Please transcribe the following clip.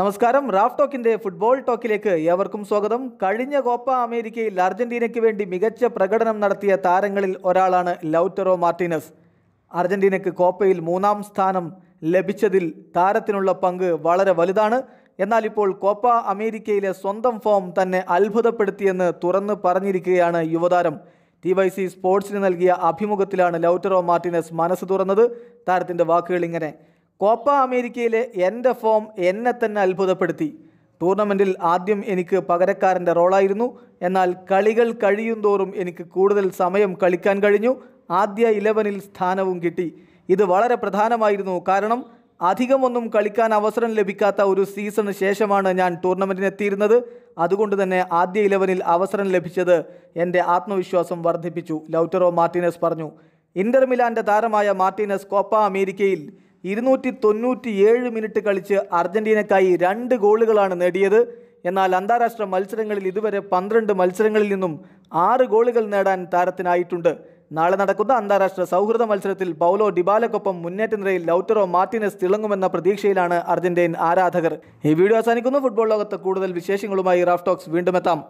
നമസ്കാരം Raf ടോക്കിന്റെ football ടോക്കിലേക്ക് ഏവർക്കും സ്വാഗതം കഴിഞ്ഞ കോപ്പ അമേരിക്കയിൽ അർജന്റീനയ്ക്ക് വേണ്ടി മികച്ച പ്രകടനം നടത്തിയ താരങ്ങളിൽ ഒരാളാണ് ലൌറ്ററോ മാർട്ടിനസ് അർജന്റീനയ്ക്ക് കോപ്പയിൽ മൂന്നാം സ്ഥാനം ലഭിച്ചതിൽ താരത്തിനുള്ള പങ്ക് വളരെ വലുതാണ് എന്നാൽ ഇപ്പോൾ കോപ്പ അമേരിക്കയിലെ സ്വന്തം ഫോം തന്നെ അത്ഭുതപ്പെടുത്തിയെന്ന് തുറന്ന് പറഞ്ഞിരിക്കുകയാണ് യുവതാരം ടി വൈ സി സ്പോർട്സിന് നൽകിയ അഭിമുഖത്തിലാണ് ലൌറ്ററോ മാർട്ടിനസ് മനസ്സ് തുറന്നത് താരത്തിൻ്റെ വാക്കുകൾ ഇങ്ങനെ കോപ്പ അമേരിക്കയിലെ എൻ്റെ ഫോം എന്നെ തന്നെ അത്ഭുതപ്പെടുത്തി ടൂർണമെൻറ്റിൽ ആദ്യം എനിക്ക് പകരക്കാരൻ്റെ റോളായിരുന്നു എന്നാൽ കളികൾ കഴിയുന്തോറും എനിക്ക് കൂടുതൽ സമയം കളിക്കാൻ കഴിഞ്ഞു ആദ്യ ഇലവനിൽ സ്ഥാനവും കിട്ടി ഇത് വളരെ പ്രധാനമായിരുന്നു കാരണം അധികമൊന്നും കളിക്കാൻ അവസരം ലഭിക്കാത്ത ഒരു സീസണ് ശേഷമാണ് ഞാൻ ടൂർണമെൻറ്റിനെത്തിയിരുന്നത് അതുകൊണ്ട് തന്നെ ആദ്യ ഇലവനിൽ അവസരം ലഭിച്ചത് എൻ്റെ ആത്മവിശ്വാസം വർദ്ധിപ്പിച്ചു ലൗറ്ററോ മാർട്ടിനസ് പറഞ്ഞു ഇന്റർ മിലാൻ്റെ താരമായ മാർട്ടിനസ് കോപ്പ അമേരിക്കയിൽ ഇരുന്നൂറ്റി ഏഴ് മിനിറ്റ് കളിച്ച് അർജൻറ്റീനക്കായി രണ്ട് ഗോളുകളാണ് നേടിയത് എന്നാൽ അന്താരാഷ്ട്ര മത്സരങ്ങളിൽ ഇതുവരെ പന്ത്രണ്ട് മത്സരങ്ങളിൽ നിന്നും ആറ് ഗോളുകൾ നേടാൻ താരത്തിനായിട്ടുണ്ട് നാളെ നടക്കുന്ന അന്താരാഷ്ട്ര സൗഹൃദ മത്സരത്തിൽ പൗലോ ഡിബാലക്കൊപ്പം മുന്നേറ്റ നിരയിൽ ലൗറ്ററോ മാർട്ടിനസ് തിളങ്ങുമെന്ന പ്രതീക്ഷയിലാണ് അർജന്റീൻ ആരാധകർ ഈ വീഡിയോ അവസാനിക്കുന്നു ഫുട്ബോൾ ലോകത്ത് കൂടുതൽ വിശേഷങ്ങളുമായി റാഫ്റ്റോക്സ് വീണ്ടും എത്താം